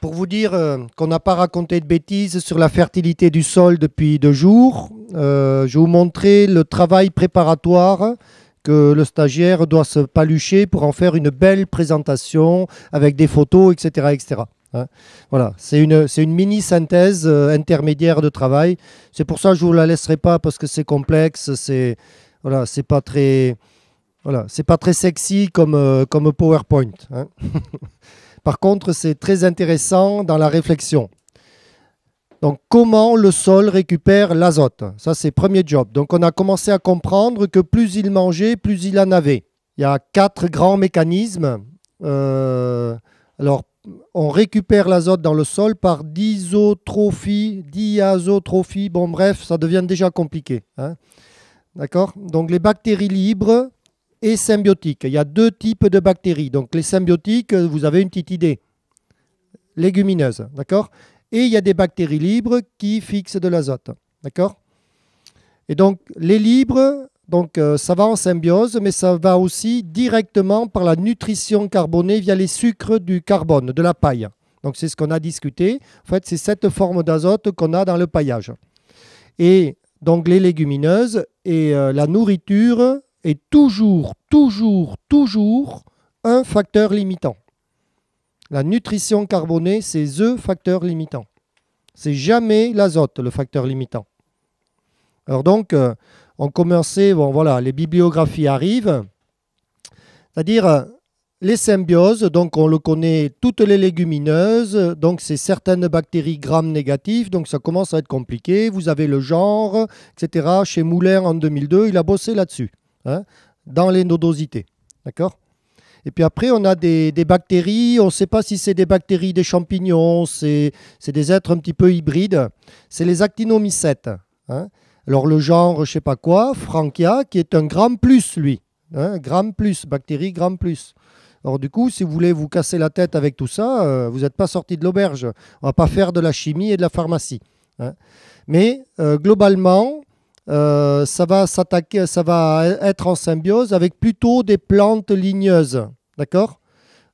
Pour vous dire euh, qu'on n'a pas raconté de bêtises sur la fertilité du sol depuis deux jours, euh, je vais vous montrer le travail préparatoire que le stagiaire doit se palucher pour en faire une belle présentation avec des photos, etc. etc. Hein. voilà, c'est une, une mini-synthèse euh, intermédiaire de travail. C'est pour ça que je ne vous la laisserai pas parce que c'est complexe, c'est voilà, pas très... Voilà, c'est pas très sexy comme, comme PowerPoint. Hein. Par contre, c'est très intéressant dans la réflexion. Donc, comment le sol récupère l'azote Ça, c'est premier job. Donc, on a commencé à comprendre que plus il mangeait, plus il en avait. Il y a quatre grands mécanismes. Euh, alors, on récupère l'azote dans le sol par disotrophie, diazotrophie. Bon, bref, ça devient déjà compliqué. Hein. D'accord Donc, les bactéries libres et symbiotiques. Il y a deux types de bactéries. Donc les symbiotiques, vous avez une petite idée. Légumineuses, d'accord Et il y a des bactéries libres qui fixent de l'azote, d'accord Et donc les libres, donc euh, ça va en symbiose, mais ça va aussi directement par la nutrition carbonée via les sucres du carbone, de la paille. Donc c'est ce qu'on a discuté. En fait, c'est cette forme d'azote qu'on a dans le paillage. Et donc les légumineuses et euh, la nourriture est toujours, toujours, toujours un facteur limitant. La nutrition carbonée, c'est le facteur limitant. C'est jamais l'azote le facteur limitant. Alors donc, on euh, commençait, bon voilà, les bibliographies arrivent. C'est-à-dire, euh, les symbioses, donc on le connaît, toutes les légumineuses, donc c'est certaines bactéries grammes négatives, donc ça commence à être compliqué. Vous avez le genre, etc. Chez Moulin en 2002, il a bossé là-dessus. Hein, dans les nodosités. D'accord et puis après, on a des, bactéries. On ne sait pas si c'est des bactéries, des champignons, c'est des êtres un petit peu hybrides. C'est les actinomycètes. Hein. Alors le genre, je ne sais pas quoi, Frankia, qui est un grand plus, lui. Hein, plus, bactérie gramme plus. Alors du coup, si vous voulez vous casser la tête avec tout ça, euh, vous n'êtes pas sorti de l'auberge. On ne va pas faire de la chimie et de la pharmacie. Hein. Mais euh, globalement, euh, ça va s'attaquer, ça va être en symbiose avec plutôt des plantes ligneuses, d'accord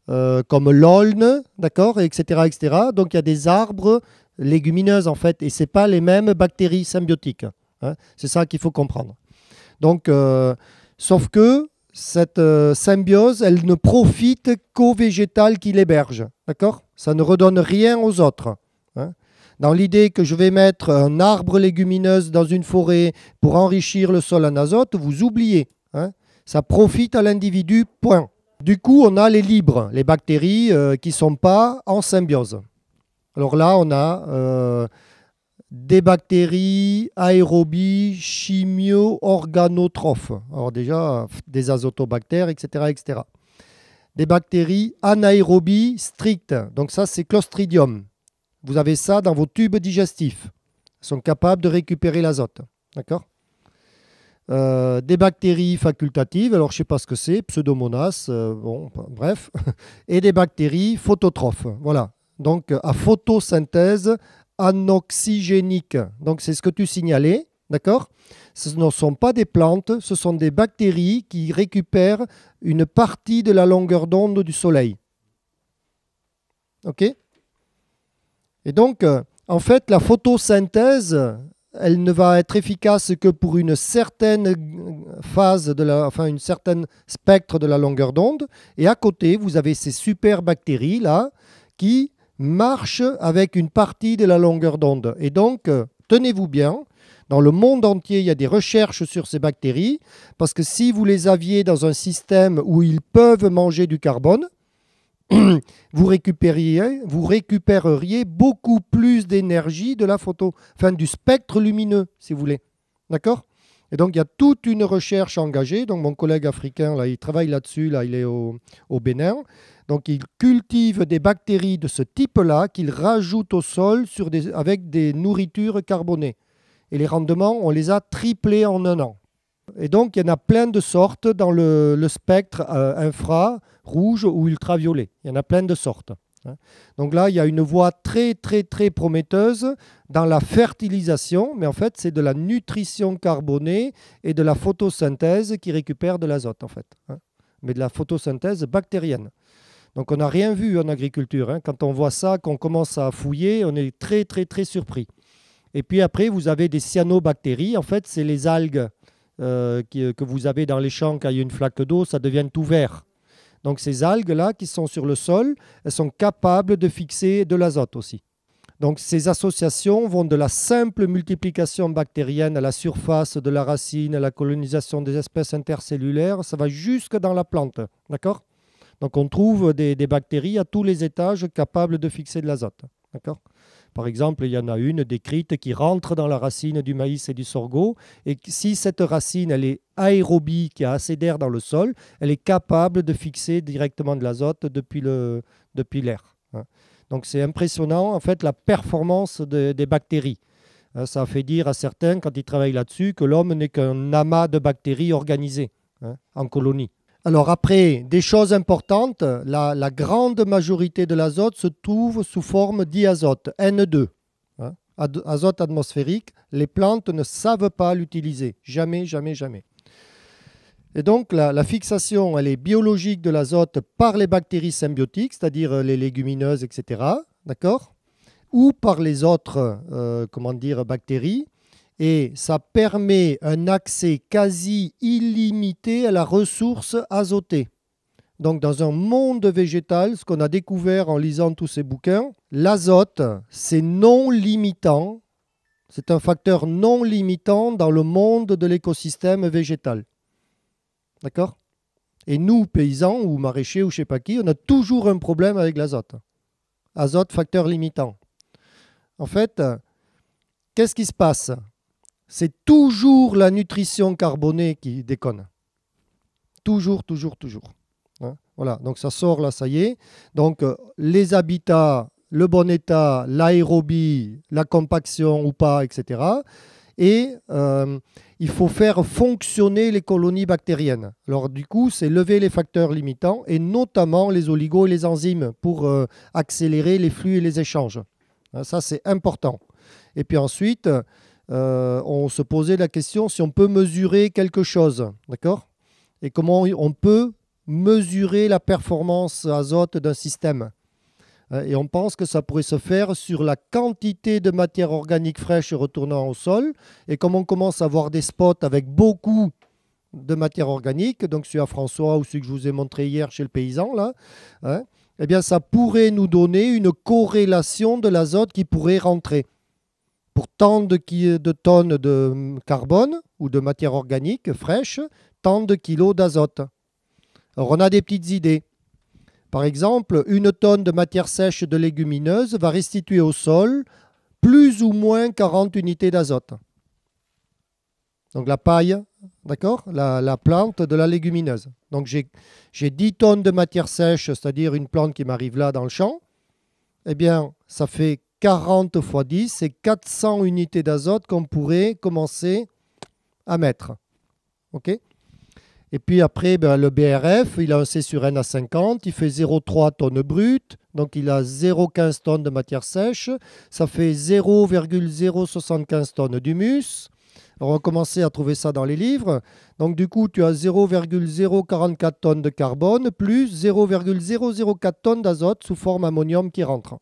euh, Comme l'aulne, d'accord, etc., etc. Donc il y a des arbres légumineuses en fait, et c'est pas les mêmes bactéries symbiotiques. Hein. c'est ça qu'il faut comprendre. Donc, euh, sauf que cette symbiose, elle ne profite qu'au végétal qui l'héberge, d'accord Ça ne redonne rien aux autres dans l'idée que je vais mettre un arbre légumineuse dans une forêt pour enrichir le sol en azote, vous oubliez. Hein. Ça profite à l'individu, point. Du coup, on a les libres, les bactéries euh, qui ne sont pas en symbiose. Alors là, on a euh, des bactéries aérobies, chimio-organotrophes. Alors déjà, des azotobactères, etc., etc. Des bactéries anaérobies strictes. Donc ça, c'est Clostridium. Vous avez ça dans vos tubes digestifs. Ils sont capables de récupérer l'azote. D'accord euh, des bactéries facultatives, alors je ne sais pas ce que c'est, pseudomonas, euh, bon, bref, et des bactéries phototrophes. Voilà, donc à photosynthèse anoxygénique. Donc c'est ce que tu signalais, d'accord Ce ne sont pas des plantes, ce sont des bactéries qui récupèrent une partie de la longueur d'onde du soleil. OK et donc, euh, en fait, la photosynthèse, elle ne va être efficace que pour une certaine phase, de la, enfin une certaine spectre de la longueur d'onde. Et à côté, vous avez ces super bactéries là qui marchent avec une partie de la longueur d'onde. Et donc, euh, tenez-vous bien. Dans le monde entier, il y a des recherches sur ces bactéries, parce que si vous les aviez dans un système où ils peuvent manger du carbone, vous récupériez, vous récupéreriez beaucoup plus d'énergie de la photo, enfin du spectre lumineux, si vous voulez. D'accord Et donc il y a toute une recherche engagée. Donc mon collègue africain, là, il travaille là-dessus, là, il est au, au, Bénin. Donc il cultive des bactéries de ce type-là qu'il rajoute au sol avec des nourritures carbonées. Et les rendements, on les a triplés en un an. Et donc, il y en a plein de sortes dans le, spectre infrarouge euh, infra, rouge ou ultraviolet. Il y en a plein de sortes. Hein. Donc là, il y a une voie très, très, très prometteuse dans la fertilisation, mais en fait, c'est de la nutrition carbonée et de la photosynthèse qui récupère de l'azote, en fait. Hein, mais de la photosynthèse bactérienne. Donc on n'a rien vu en agriculture. Hein. Quand on voit ça, qu'on commence à fouiller, on est très, très, très surpris. Et puis après, vous avez des cyanobactéries. En fait, c'est les algues euh, euh, que vous avez dans les champs quand il y a une flaque d'eau, ça devient tout vert. Donc ces algues-là qui sont sur le sol, elles sont capables de fixer de l'azote aussi. Donc ces associations vont de la simple multiplication bactérienne à la surface de la racine, à la colonisation des espèces intercellulaires, ça va jusque dans la plante. D'accord Donc on trouve des, des, bactéries à tous les étages capables de fixer de l'azote. D'accord par exemple, il y en a une décrite qui rentre dans la racine du maïs et du sorgho, et si cette racine elle est aérobie, qui a assez d'air dans le sol, elle est capable de fixer directement de l'azote depuis l'air. Hein. Donc c'est impressionnant en fait la performance des bactéries. Euh, ça fait dire à certains, quand ils travaillent là-dessus, que l'homme n'est qu'un amas de bactéries organisées hein, en colonie. Alors après, des choses importantes, la, grande majorité de l'azote se trouve sous forme diazote, N2, hein, azote atmosphérique. Les plantes ne savent pas l'utiliser, jamais, jamais, jamais. Et donc la, fixation, elle est biologique de l'azote par les bactéries symbiotiques, c'est-à-dire euh, les légumineuses, etc. D'accord Ou par les autres, euh, comment dire, bactéries et ça permet un accès quasi illimité à la ressource azotée. Donc dans un monde végétal, ce qu'on a découvert en lisant tous ces bouquins, l'azote, c'est non limitant, c'est un facteur non limitant dans le monde de l'écosystème végétal. D'accord Et nous, paysans ou maraîchers ou je ne sais pas qui, on a toujours un problème avec l'azote. Azote, facteur limitant. En fait, qu'est-ce qui se passe c'est toujours la nutrition carbonée qui déconne. Toujours, toujours, toujours. Hein, voilà, donc ça sort là, ça y est. Donc euh, les habitats, le bon état, l'aérobie, la compaction ou pas, etc. Et euh, il faut faire fonctionner les colonies bactériennes. Alors du coup, c'est lever les facteurs limitants et notamment les oligos et les enzymes pour euh, accélérer les flux et les échanges. Hein, ça, c'est important. Et puis ensuite, euh, on se posait la question si on peut mesurer quelque chose, d'accord Et comment on peut mesurer la performance azote d'un système. Euh, et on pense que ça pourrait se faire sur la quantité de matière organique fraîche retournant au sol. Et comme on commence à voir des spots avec beaucoup de matière organique, donc celui à François ou celui que je vous ai montré hier chez le paysan, là, hein, eh bien ça pourrait nous donner une corrélation de l'azote qui pourrait rentrer pour tant de, tonnes de carbone ou de matière organique fraîche, tant de kilos d'azote. Alors on a des petites idées. Par exemple, une tonne de matière sèche de légumineuse va restituer au sol plus ou moins 40 unités d'azote. Donc la paille, d'accord la, la, plante de la légumineuse. Donc j'ai 10 tonnes de matière sèche, c'est-à-dire une plante qui m'arrive là dans le champ. Eh bien, ça fait 40 fois 10, c'est 400 unités d'azote qu'on pourrait commencer à mettre. OK et puis après, ben, le BRF, il a un C sur N à 50, il fait 0,3 tonnes brutes, donc il a 0,15 tonnes de matière sèche, ça fait 0,075 tonnes d'humus. On va commencer à trouver ça dans les livres. Donc du coup, tu as 0,044 tonnes de carbone plus 0,004 tonnes d'azote sous forme ammonium qui rentre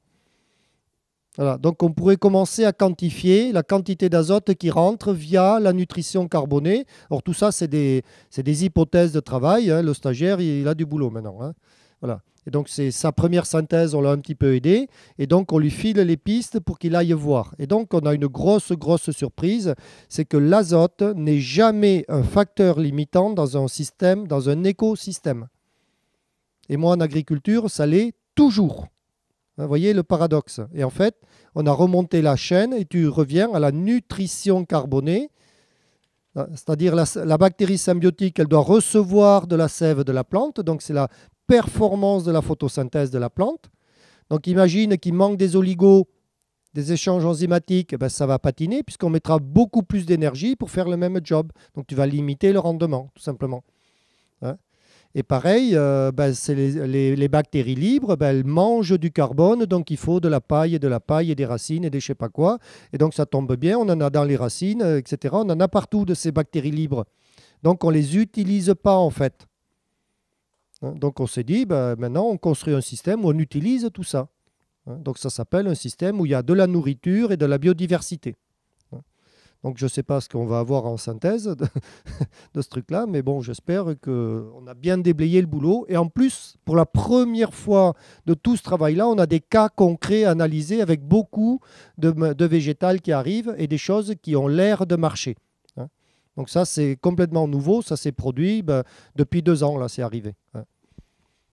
donc on pourrait commencer à quantifier la quantité d'azote qui rentre via la nutrition carbonée. Or tout ça, c'est des, hypothèses de travail. Hein. Le stagiaire, il, a du boulot maintenant. Hein. Voilà. Et donc c'est sa première synthèse, on l'a un petit peu aidé. Et donc on lui file les pistes pour qu'il aille voir. Et donc on a une grosse, grosse surprise, c'est que l'azote n'est jamais un facteur limitant dans un système, dans un écosystème. Et moi en agriculture, ça l'est toujours. Vous hein, voyez le paradoxe. Et en fait, on a remonté la chaîne et tu reviens à la nutrition carbonée. Hein, c'est-à-dire la, bactérie symbiotique, elle doit recevoir de la sève de la plante. Donc c'est la performance de la photosynthèse de la plante. Donc imagine qu'il manque des oligos, des échanges enzymatiques, ben ça va patiner puisqu'on mettra beaucoup plus d'énergie pour faire le même job. Donc tu vas limiter le rendement, tout simplement. Et pareil, euh, ben, les, bactéries libres, ben, elles mangent du carbone, donc il faut de la paille et de la paille et des racines et des je sais pas quoi. Et donc ça tombe bien, on en a dans les racines, euh, etc. On en a partout de ces bactéries libres. Donc on ne les utilise pas en fait. Hein, donc on s'est dit, ben, maintenant on construit un système où on utilise tout ça. Hein, donc ça s'appelle un système où il y a de la nourriture et de la biodiversité. Donc je ne sais pas ce qu'on va avoir en synthèse de, ce truc-là, mais bon, j'espère qu'on a bien déblayé le boulot. Et en plus, pour la première fois de tout ce travail-là, on a des cas concrets analysés avec beaucoup de, végétales végétal qui arrivent et des choses qui ont l'air de marcher. Hein. Donc ça, c'est complètement nouveau, ça s'est produit ben, depuis deux ans, là, c'est arrivé. Hein.